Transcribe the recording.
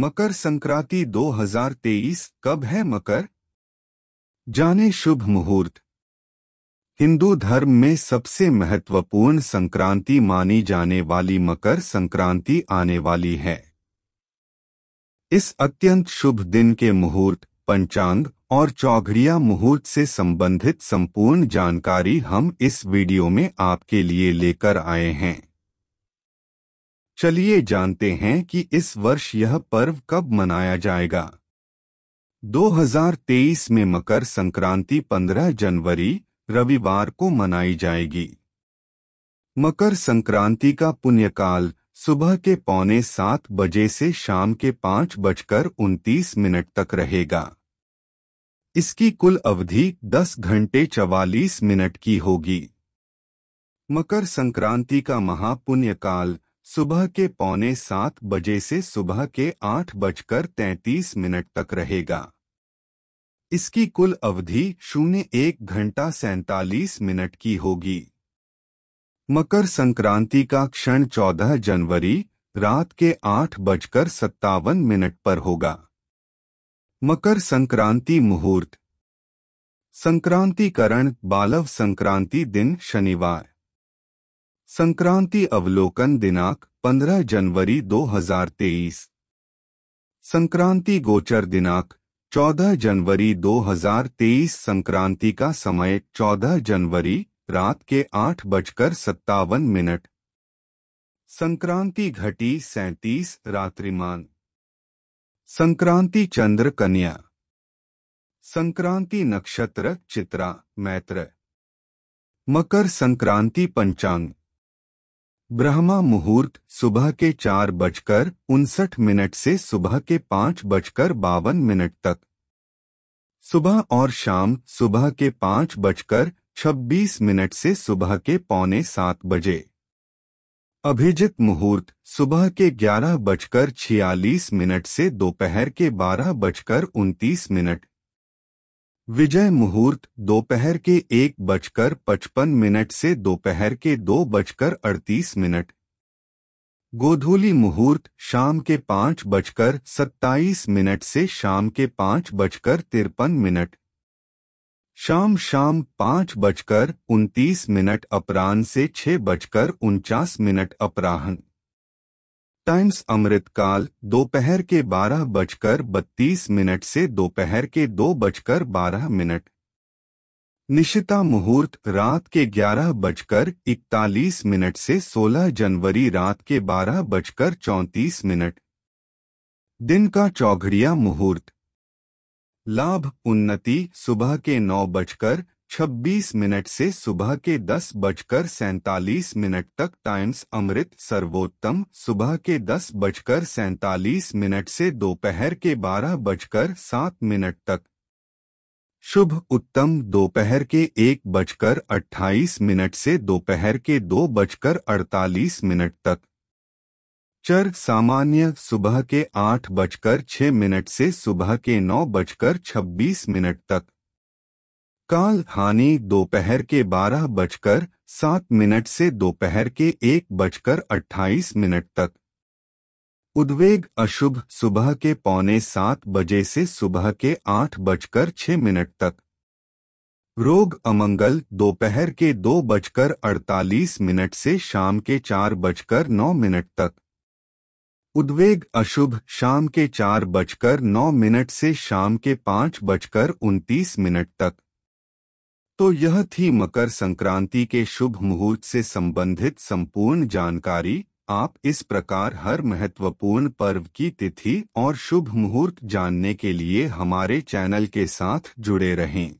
मकर संक्रांति 2023 कब है मकर जाने शुभ मुहूर्त हिंदू धर्म में सबसे महत्वपूर्ण संक्रांति मानी जाने वाली मकर संक्रांति आने वाली है इस अत्यंत शुभ दिन के मुहूर्त पंचांग और चौघड़िया मुहूर्त से संबंधित संपूर्ण जानकारी हम इस वीडियो में आपके लिए लेकर आए हैं चलिए जानते हैं कि इस वर्ष यह पर्व कब मनाया जाएगा 2023 में मकर संक्रांति 15 जनवरी रविवार को मनाई जाएगी मकर संक्रांति का पुण्यकाल सुबह के पौने सात बजे से शाम के पांच बजकर उनतीस मिनट तक रहेगा इसकी कुल अवधि 10 घंटे 44 मिनट की होगी मकर संक्रांति का महापुण्यकाल सुबह के पौने सात बजे से सुबह के आठ बजकर तैंतीस मिनट तक रहेगा इसकी कुल अवधि शून्य एक घंटा सैतालीस मिनट की होगी मकर संक्रांति का क्षण चौदह जनवरी रात के आठ बजकर सत्तावन मिनट पर होगा मकर संक्रांति मुहूर्त संक्रांतिकरण बालव संक्रांति दिन शनिवार संक्रांति अवलोकन दिनांक 15 जनवरी 2023 संक्रांति गोचर दिनांक 14 जनवरी 2023 संक्रांति का समय 14 जनवरी रात के आठ बजकर सत्तावन मिनट संक्रांति घटी सैतीस रात्रिमान संक्रांति चंद्र कन्या संक्रांति नक्षत्र चित्रा मैत्र मकर संक्रांति पंचांग ब्रह्मा मुहूर्त सुबह के चार बजकर उनसठ मिनट से सुबह के पाँच बजकर बावन मिनट तक सुबह और शाम सुबह के पाँच बजकर छब्बीस मिनट से सुबह के पौने सात बजे अभिजित मुहूर्त सुबह के ग्यारह बजकर छियालीस मिनट से दोपहर के बारह बजकर उनतीस मिनट विजय मुहूर्त दोपहर के एक बजकर पचपन मिनट से दोपहर के दो बजकर अड़तीस मिनट गोधूली मुहूर्त शाम के पाँच बजकर सत्ताईस मिनट से शाम के पाँच बजकर तिरपन मिनट शाम शाम पाँच बजकर उनतीस मिनट अपराह्न से छह बजकर उनचास मिनट अपराह्न टाइम्स अमृतकाल दोपहर के बारह बजकर बत्तीस मिनट से दोपहर के दो बजकर बारह मिनट निशिता मुहूर्त रात के ग्यारह बजकर इकतालीस मिनट से सोलह जनवरी रात के बारह बजकर चौंतीस मिनट दिन का चौघड़िया मुहूर्त लाभ उन्नति सुबह के नौ बजकर 26 मिनट से सुबह के दस बजकर सैतालीस मिनट तक टाइम्स अमृत सर्वोत्तम सुबह के दस बजकर सैतालीस मिनट से दोपहर के बारह बजकर सात मिनट तक शुभ उत्तम दोपहर के एक बजकर अट्ठाईस मिनट से दोपहर के दो बजकर अड़तालीस मिनट तक चर सामान्य सुबह के आठ बजकर छह मिनट से सुबह के नौ बजकर छब्बीस मिनट तक काल हानि दोपहर के बारह बजकर सात मिनट से दोपहर के एक बजकर अट्ठाईस मिनट तक उद्वेग अशुभ सुबह के पौने सात बजे से सुबह के आठ बजकर छह मिनट तक रोग अमंगल दोपहर के दो बजकर अड़तालीस मिनट से शाम के चार बजकर नौ मिनट तक उद्वेग अशुभ शाम के चार बजकर नौ मिनट से शाम के पांच बजकर उनतीस मिनट तक तो यह थी मकर संक्रांति के शुभ मुहूर्त से संबंधित संपूर्ण जानकारी आप इस प्रकार हर महत्वपूर्ण पर्व की तिथि और शुभ मुहूर्त जानने के लिए हमारे चैनल के साथ जुड़े रहें